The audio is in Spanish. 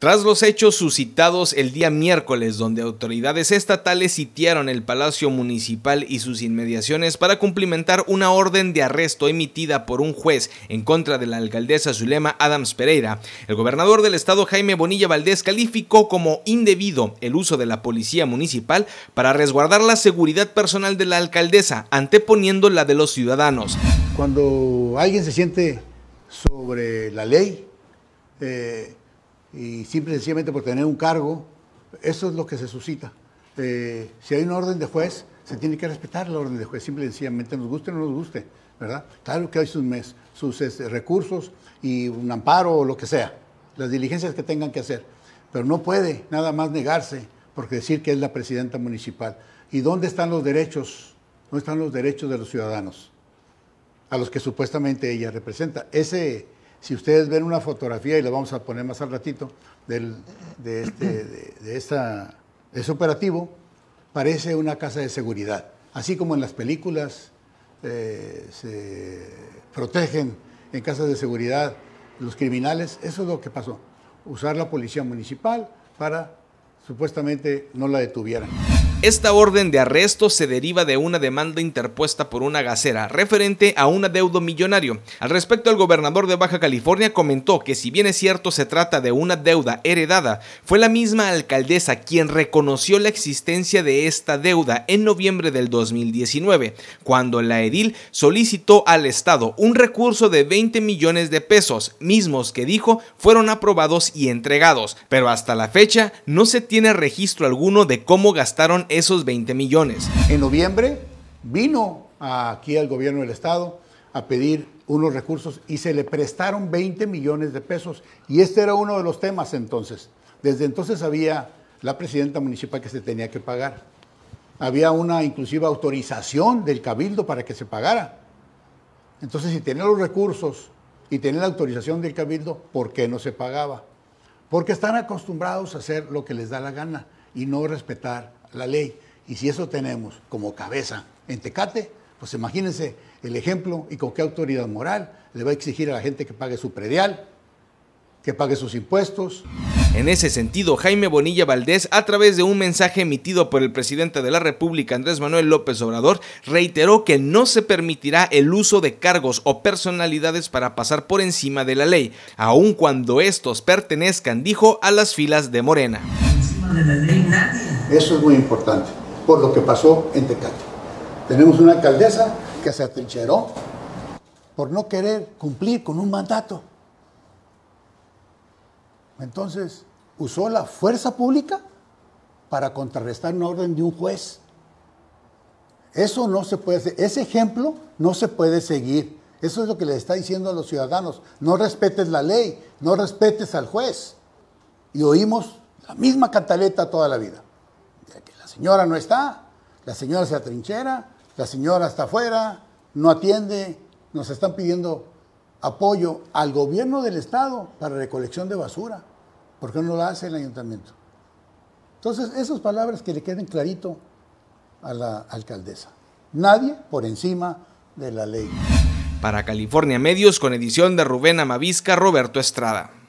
Tras los hechos suscitados el día miércoles, donde autoridades estatales sitiaron el Palacio Municipal y sus inmediaciones para cumplimentar una orden de arresto emitida por un juez en contra de la alcaldesa Zulema Adams Pereira, el gobernador del estado Jaime Bonilla Valdés calificó como indebido el uso de la policía municipal para resguardar la seguridad personal de la alcaldesa, anteponiendo la de los ciudadanos. Cuando alguien se siente sobre la ley, eh y simple y sencillamente por tener un cargo, eso es lo que se suscita. Eh, si hay una orden de juez, se tiene que respetar la orden de juez, simple y sencillamente, nos guste o no nos guste, ¿verdad? Claro que hay sus, sus este, recursos y un amparo o lo que sea, las diligencias que tengan que hacer, pero no puede nada más negarse porque decir que es la presidenta municipal. ¿Y dónde están los derechos? ¿Dónde están los derechos de los ciudadanos? A los que supuestamente ella representa. Ese si ustedes ven una fotografía, y la vamos a poner más al ratito, este, de, ese operativo, parece una casa de seguridad. Así como en las películas eh, se protegen en casas de seguridad los criminales, eso es lo que pasó. Usar la policía municipal para supuestamente no la detuvieran. Esta orden de arresto se deriva de una demanda interpuesta por una gacera referente a un adeudo millonario. Al respecto, el gobernador de Baja California comentó que si bien es cierto se trata de una deuda heredada, fue la misma alcaldesa quien reconoció la existencia de esta deuda en noviembre del 2019, cuando la edil solicitó al Estado un recurso de 20 millones de pesos, mismos que dijo fueron aprobados y entregados, pero hasta la fecha no se tiene registro alguno de cómo gastaron esos 20 millones. En noviembre vino aquí al gobierno del estado a pedir unos recursos y se le prestaron 20 millones de pesos. Y este era uno de los temas entonces. Desde entonces había la presidenta municipal que se tenía que pagar. Había una inclusiva autorización del cabildo para que se pagara. Entonces, si tenía los recursos y tenía la autorización del cabildo, ¿por qué no se pagaba? Porque están acostumbrados a hacer lo que les da la gana y no respetar la ley. Y si eso tenemos como cabeza en Tecate, pues imagínense el ejemplo y con qué autoridad moral le va a exigir a la gente que pague su predial, que pague sus impuestos. En ese sentido, Jaime Bonilla Valdés, a través de un mensaje emitido por el presidente de la República, Andrés Manuel López Obrador, reiteró que no se permitirá el uso de cargos o personalidades para pasar por encima de la ley, aun cuando estos pertenezcan, dijo, a las filas de Morena. Eso es muy importante, por lo que pasó en Tecate. Tenemos una alcaldesa que se atrincheró por no querer cumplir con un mandato. Entonces, usó la fuerza pública para contrarrestar una orden de un juez. Eso no se puede hacer. Ese ejemplo no se puede seguir. Eso es lo que le está diciendo a los ciudadanos. No respetes la ley, no respetes al juez. Y oímos la misma cataleta toda la vida. La señora no está, la señora se atrinchera, la señora está afuera, no atiende, nos están pidiendo apoyo al gobierno del estado para recolección de basura. porque no lo hace el ayuntamiento? Entonces, esas palabras que le queden clarito a la alcaldesa. Nadie por encima de la ley. Para California Medios, con edición de Rubén Amavisca, Roberto Estrada.